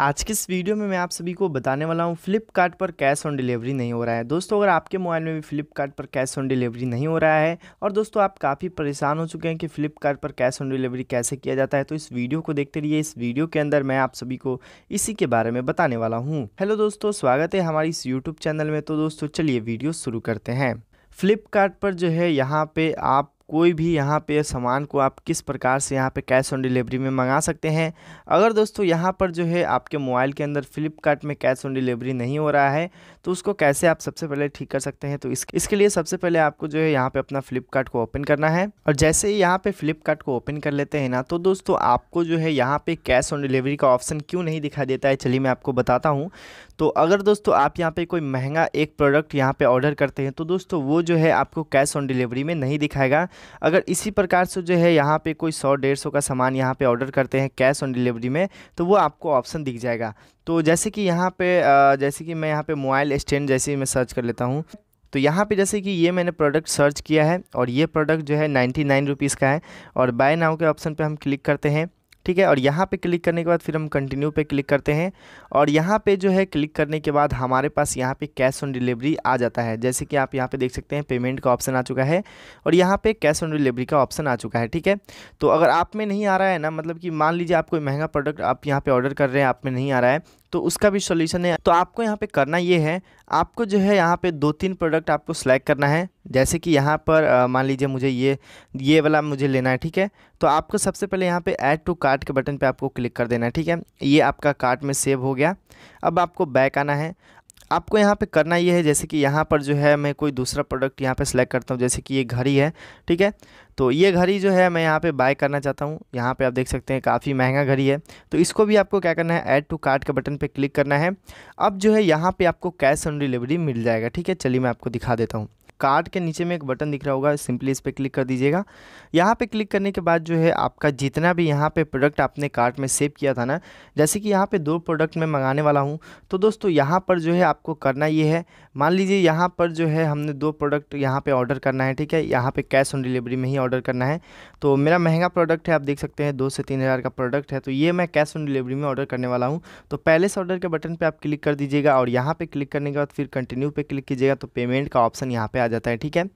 आज के इस वीडियो में मैं आप सभी को बताने वाला हूँ फ्लिपकार्ट पर कैश ऑन डिलीवरी नहीं हो रहा है दोस्तों अगर आपके मोबाइल में भी फ्लिपकार्ट पर कैश ऑन डिलीवरी नहीं हो रहा है और दोस्तों आप काफ़ी परेशान हो चुके हैं कि फ्लिपकार्ट पर कैश ऑन डिलीवरी कैसे किया जाता है तो इस वीडियो को देखते रहिए इस वीडियो के अंदर मैं आप सभी को इसी के बारे में बताने वाला हूँ हेलो दोस्तों स्वागत है हमारी इस यूट्यूब चैनल में तो दोस्तों चलिए वीडियो शुरू करते हैं फ्लिपकार्ट पर जो है यहाँ पे आप कोई भी यहाँ पे सामान को आप किस प्रकार से यहाँ पे कैश ऑन डिलीवरी में मंगा सकते हैं अगर दोस्तों यहाँ पर जो है आपके मोबाइल के अंदर फ्लिपकार्ट में कैश ऑन डिलीवरी नहीं हो रहा है तो उसको कैसे आप सबसे पहले ठीक कर सकते हैं तो इसके इसके लिए सबसे पहले आपको जो है यहाँ पर अपना फ्लिपकार्ट को ओपन करना है और जैसे ही यहाँ पर फ्लिपकार्ट को ओपन कर लेते हैं ना तो दोस्तों आपको जो है यहाँ पर कैश ऑन डिलीवरी का ऑप्शन क्यों नहीं दिखाई देता है चलिए मैं आपको बताता हूँ तो अगर दोस्तों आप यहाँ पर कोई महंगा एक प्रोडक्ट यहाँ पर ऑर्डर करते हैं तो दोस्तों वो जो है आपको कैश ऑन डिलीवरी में नहीं दिखाएगा अगर इसी प्रकार से जो है यहाँ पे कोई सौ डेढ़ सौ का सामान यहाँ पे ऑर्डर करते हैं कैश ऑन डिलीवरी में तो वो आपको ऑप्शन दिख जाएगा तो जैसे कि यहाँ पे जैसे कि मैं यहाँ पे मोबाइल स्टैंड जैसे मैं सर्च कर लेता हूँ तो यहाँ पे जैसे कि ये मैंने प्रोडक्ट सर्च किया है और ये प्रोडक्ट जो है नाइन्टी नाइन रुपीज़ का है और बाय नाउ के ऑप्शन पे हम क्लिक करते हैं ठीक है और यहाँ पे क्लिक करने के बाद फिर हम कंटिन्यू पे क्लिक करते हैं और यहाँ पे जो है क्लिक करने के बाद हमारे पास यहाँ पे कैश ऑन डिलीवरी आ जाता है जैसे कि आप यहाँ पे देख सकते हैं पेमेंट का ऑप्शन आ चुका है और यहाँ पे कैश ऑन डिलीवरी का ऑप्शन आ चुका है ठीक है तो अगर आप में नहीं आ रहा है ना मतलब कि मान लीजिए आप कोई महंगा प्रोडक्ट आप यहाँ पर ऑर्डर कर रहे हैं आप में नहीं आ रहा है तो उसका भी सोल्यूशन है तो आपको यहाँ पे करना ये है आपको जो है यहाँ पे दो तीन प्रोडक्ट आपको सेलेक्ट करना है जैसे कि यहाँ पर मान लीजिए मुझे ये ये वाला मुझे लेना है ठीक है तो आपको सबसे पहले यहाँ पे ऐड टू कार्ट के बटन पे आपको क्लिक कर देना है ठीक है ये आपका कार्ट में सेव हो गया अब आपको बैक आना है आपको यहाँ पे करना ये है जैसे कि यहाँ पर जो है मैं कोई दूसरा प्रोडक्ट यहाँ पे सेलेक्ट करता हूँ जैसे कि ये घड़ी है ठीक है तो ये घड़ी जो है मैं यहाँ पे बाय करना चाहता हूँ यहाँ पे आप देख सकते हैं काफ़ी महंगा घड़ी है तो इसको भी आपको क्या करना है ऐड टू कार्ट के बटन पे क्लिक करना है अब जो है यहाँ पर आपको कैश ऑन डिलीवरी मिल जाएगा ठीक है चलिए मैं आपको दिखा देता हूँ कार्ड के नीचे में एक बटन दिख रहा होगा सिंपली इस पर क्लिक कर दीजिएगा यहाँ पे क्लिक करने के बाद जो है आपका जितना भी यहाँ पे प्रोडक्ट आपने कार्ट में सेव किया था ना जैसे कि यहाँ पे दो प्रोडक्ट मैं मंगाने वाला हूँ तो दोस्तों यहाँ पर जो है आपको करना ये है मान लीजिए यहाँ पर जो है हमने दो प्रोडक्ट यहाँ पर ऑर्डर करना है ठीक है यहाँ पर कैश ऑन डिलीवरी में ही ऑर्डर करना है तो मेरा महंगा प्रोडक्ट है आप देख सकते हैं दो से तीन हज़ार का प्रोडक्ट है तो ये मैं कैश ऑन डिलीवरी में ऑर्डर करने वाला हूँ तो पहले से ऑर्डर के बटन पर आप क्लिक कर दीजिएगा और यहाँ पर क्लिक करने के बाद फिर कंटिन्यू पर क्लिक कीजिएगा तो पेमेंट का ऑप्शन यहाँ पर आ जाता है ठीक है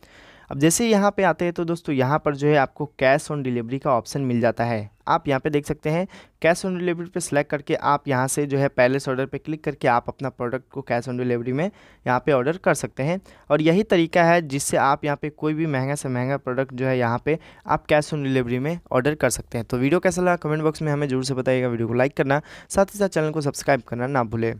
अब जैसे यहाँ पे आते हैं तो दोस्तों यहाँ पर जो है आपको कैश ऑन डिलीवरी का ऑप्शन मिल जाता है आप यहाँ पे देख सकते हैं कैश ऑन डिलीवरी पे सिलेक्ट करके आप यहाँ से जो है पैलेस ऑर्डर पे क्लिक करके आप अपना प्रोडक्ट को कैश ऑन डिलीवरी में यहाँ पे ऑर्डर कर सकते हैं और यही तरीका है जिससे आप यहाँ पे कोई भी महंगा से महंगा प्रोडक्ट जो है यहाँ पर आप कैश ऑन डिलीवरी में ऑर्डर कर सकते हैं तो वीडियो कैसा लगा कमेंट बॉक्स में हमें जरूर से बताइएगा वीडियो को लाइक करना साथ ही साथ चैनल को सब्सक्राइब करना ना भूलें